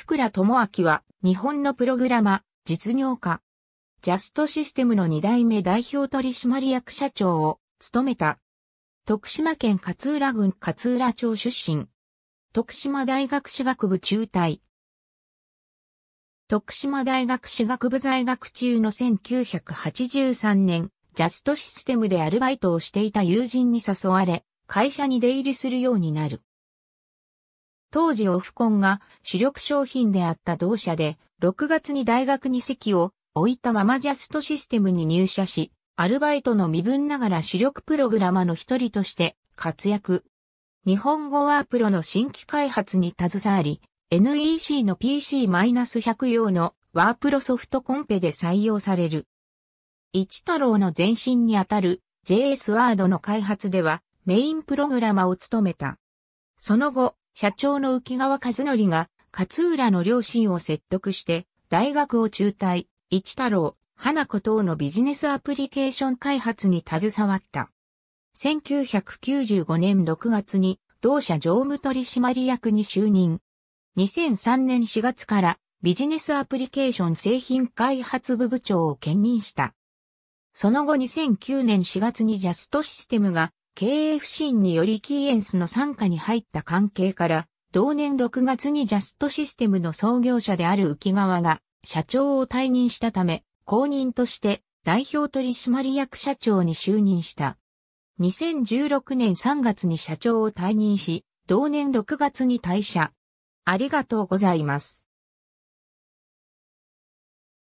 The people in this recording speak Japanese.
福良智明は、日本のプログラマ、実業家。ジャストシステムの2代目代表取締役社長を務めた。徳島県勝浦郡勝浦町出身。徳島大学士学部中退。徳島大学士学部在学中の1983年、ジャストシステムでアルバイトをしていた友人に誘われ、会社に出入りするようになる。当時オフコンが主力商品であった同社で、6月に大学に席を置いたままジャストシステムに入社し、アルバイトの身分ながら主力プログラマの一人として活躍。日本語ワープロの新規開発に携わり、NEC の PC-100 用のワープロソフトコンペで採用される。一太郎の前身にあたる JS ワードの開発ではメインプログラマを務めた。その後、社長の浮川和則が勝浦の両親を説得して大学を中退、一太郎、花子等のビジネスアプリケーション開発に携わった。1995年6月に同社常務取締役に就任。2003年4月からビジネスアプリケーション製品開発部部長を兼任した。その後2009年4月にジャストシステムが経営不振によりキーエンスの参加に入った関係から、同年6月にジャストシステムの創業者である浮川が社長を退任したため、公認として代表取締役社長に就任した。2016年3月に社長を退任し、同年6月に退社。ありがとうございます。